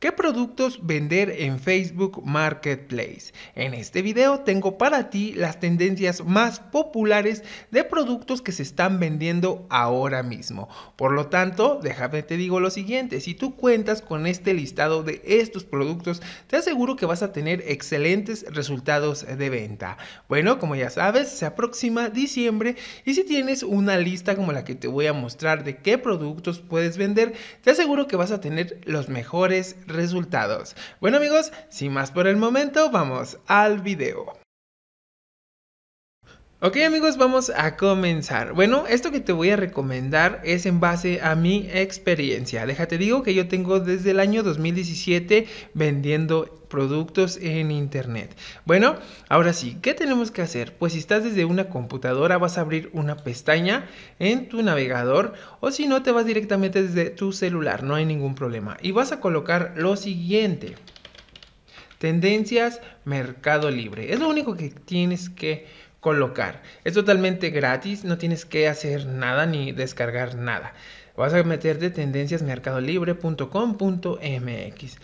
¿Qué productos vender en Facebook Marketplace? En este video tengo para ti las tendencias más populares de productos que se están vendiendo ahora mismo. Por lo tanto, déjame te digo lo siguiente, si tú cuentas con este listado de estos productos, te aseguro que vas a tener excelentes resultados de venta. Bueno, como ya sabes, se aproxima diciembre y si tienes una lista como la que te voy a mostrar de qué productos puedes vender, te aseguro que vas a tener los mejores resultados resultados. Bueno amigos, sin más por el momento, vamos al video. Ok amigos, vamos a comenzar. Bueno, esto que te voy a recomendar es en base a mi experiencia. Déjate digo que yo tengo desde el año 2017 vendiendo productos en internet. Bueno, ahora sí, ¿qué tenemos que hacer? Pues si estás desde una computadora vas a abrir una pestaña en tu navegador o si no te vas directamente desde tu celular, no hay ningún problema. Y vas a colocar lo siguiente. Tendencias, mercado libre. Es lo único que tienes que colocar. Es totalmente gratis, no tienes que hacer nada ni descargar nada. Vas a meterte tendenciasmercadolibre.com.mx.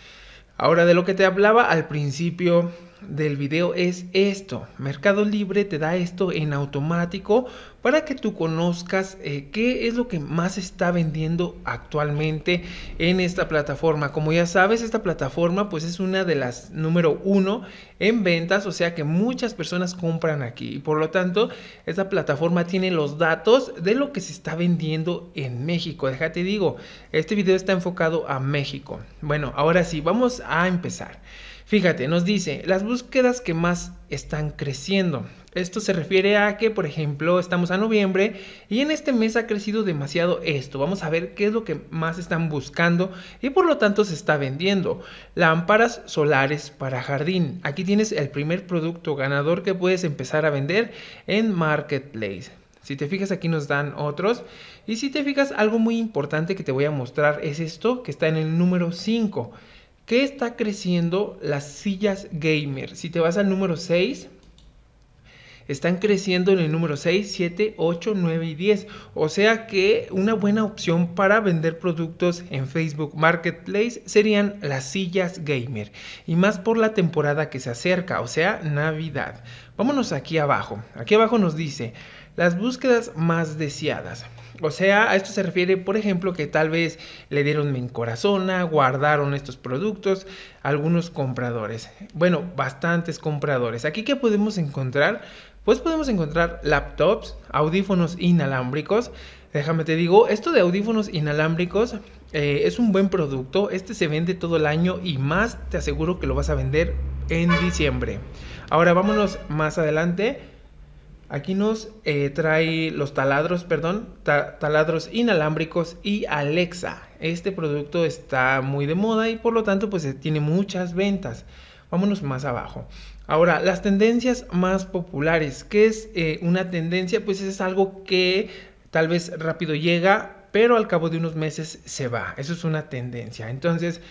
Ahora de lo que te hablaba al principio del video es esto. Mercado Libre te da esto en automático para que tú conozcas eh, qué es lo que más está vendiendo actualmente en esta plataforma. Como ya sabes, esta plataforma pues es una de las número uno en ventas, o sea que muchas personas compran aquí. Y por lo tanto, esta plataforma tiene los datos de lo que se está vendiendo en México. Déjate digo, este video está enfocado a México. Bueno, ahora sí, vamos a empezar. Fíjate, nos dice las búsquedas que más están creciendo. Esto se refiere a que, por ejemplo, estamos a noviembre y en este mes ha crecido demasiado esto. Vamos a ver qué es lo que más están buscando y por lo tanto se está vendiendo. Lámparas solares para jardín. Aquí tienes el primer producto ganador que puedes empezar a vender en Marketplace. Si te fijas aquí nos dan otros. Y si te fijas algo muy importante que te voy a mostrar es esto que está en el número 5. ¿Qué está creciendo las sillas gamer? Si te vas al número 6, están creciendo en el número 6, 7, 8, 9 y 10. O sea que una buena opción para vender productos en Facebook Marketplace serían las sillas gamer. Y más por la temporada que se acerca, o sea, Navidad. Vámonos aquí abajo. Aquí abajo nos dice las búsquedas más deseadas. O sea, a esto se refiere, por ejemplo, que tal vez le dieron mi Corazona, ah, guardaron estos productos, algunos compradores. Bueno, bastantes compradores. Aquí qué podemos encontrar, pues podemos encontrar laptops, audífonos inalámbricos. Déjame te digo, esto de audífonos inalámbricos eh, es un buen producto. Este se vende todo el año y más te aseguro que lo vas a vender en diciembre. Ahora vámonos más adelante Aquí nos eh, trae los taladros, perdón, taladros inalámbricos y Alexa. Este producto está muy de moda y por lo tanto pues eh, tiene muchas ventas. Vámonos más abajo. Ahora, las tendencias más populares. ¿Qué es eh, una tendencia? Pues es algo que tal vez rápido llega, pero al cabo de unos meses se va. Eso es una tendencia. Entonces,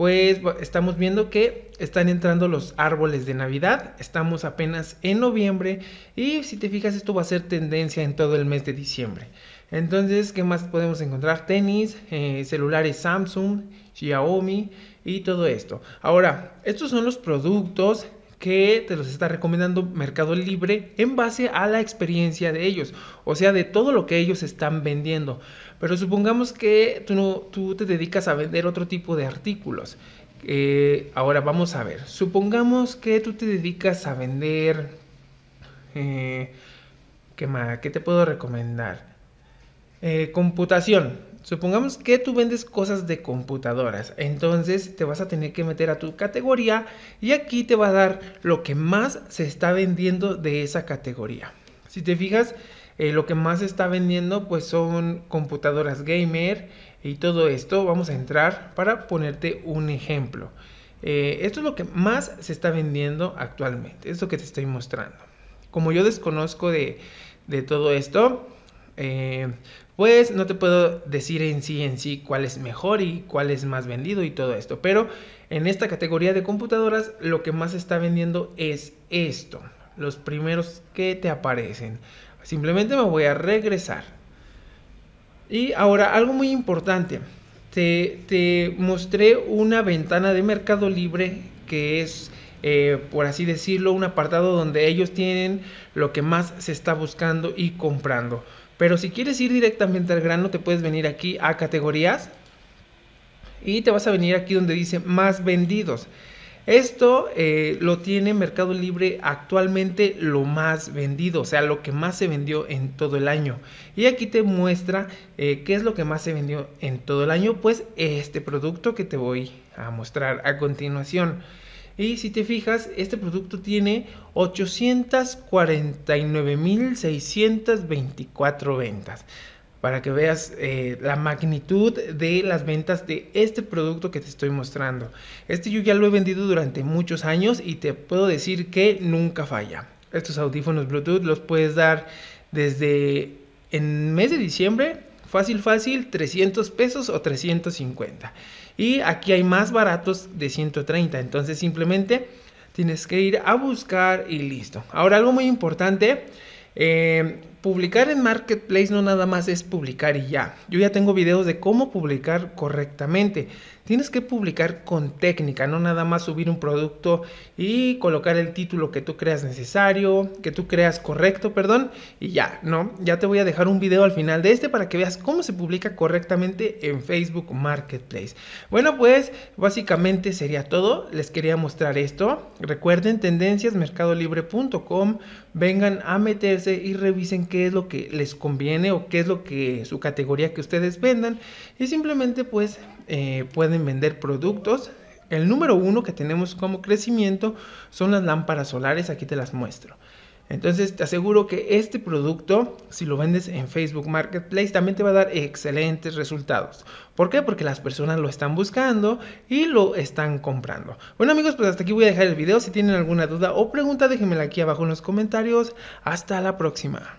pues estamos viendo que están entrando los árboles de Navidad, estamos apenas en noviembre y si te fijas esto va a ser tendencia en todo el mes de diciembre. Entonces, ¿qué más podemos encontrar? Tenis, eh, celulares Samsung, Xiaomi y todo esto. Ahora, estos son los productos que te los está recomendando Mercado Libre en base a la experiencia de ellos, o sea, de todo lo que ellos están vendiendo. Pero supongamos que tú, no, tú te dedicas a vender otro tipo de artículos. Eh, ahora vamos a ver, supongamos que tú te dedicas a vender... Eh, ¿qué, más? ¿Qué te puedo recomendar? Eh, computación, supongamos que tú vendes cosas de computadoras, entonces te vas a tener que meter a tu categoría y aquí te va a dar lo que más se está vendiendo de esa categoría. Si te fijas, eh, lo que más se está vendiendo pues son computadoras gamer y todo esto. Vamos a entrar para ponerte un ejemplo. Eh, esto es lo que más se está vendiendo actualmente, esto que te estoy mostrando. Como yo desconozco de, todo esto, eh, pues no te puedo decir en sí en sí cuál es mejor y cuál es más vendido y todo esto. Pero en esta categoría de computadoras lo que más está vendiendo es esto. Los primeros que te aparecen. Simplemente me voy a regresar. Y ahora algo muy importante. Te, te mostré una ventana de mercado libre que es eh, por así decirlo, un apartado donde ellos tienen lo que más se está buscando y comprando. Pero si quieres ir directamente al grano, te puedes venir aquí a categorías y te vas a venir aquí donde dice más vendidos. Esto eh, lo tiene Mercado Libre actualmente lo más vendido, o sea, lo que más se vendió en todo el año. Y aquí te muestra eh, qué es lo que más se vendió en todo el año, pues este producto que te voy a mostrar a continuación. Y si te fijas, este producto tiene 849.624 ventas. Para que veas eh, la magnitud de las ventas de este producto que te estoy mostrando. Este yo ya lo he vendido durante muchos años y te puedo decir que nunca falla. Estos audífonos Bluetooth los puedes dar desde en mes de diciembre, fácil, fácil, 300 pesos o 350. Y aquí hay más baratos de 130. Entonces simplemente tienes que ir a buscar y listo. Ahora algo muy importante. Eh, publicar en Marketplace no nada más es publicar y ya. Yo ya tengo videos de cómo publicar correctamente. Tienes que publicar con técnica, no nada más subir un producto y colocar el título que tú creas necesario, que tú creas correcto, perdón, y ya, ¿no? Ya te voy a dejar un video al final de este para que veas cómo se publica correctamente en Facebook Marketplace. Bueno, pues básicamente sería todo. Les quería mostrar esto. Recuerden tendencias mercadolibre.com vengan a meterse y revisen qué es lo que les conviene o qué es lo que su categoría que ustedes vendan y simplemente pues eh, pueden vender productos. El número uno que tenemos como crecimiento son las lámparas solares, aquí te las muestro. Entonces te aseguro que este producto, si lo vendes en Facebook Marketplace, también te va a dar excelentes resultados. ¿Por qué? Porque las personas lo están buscando y lo están comprando. Bueno amigos, pues hasta aquí voy a dejar el video. Si tienen alguna duda o pregunta, déjenmela aquí abajo en los comentarios. Hasta la próxima.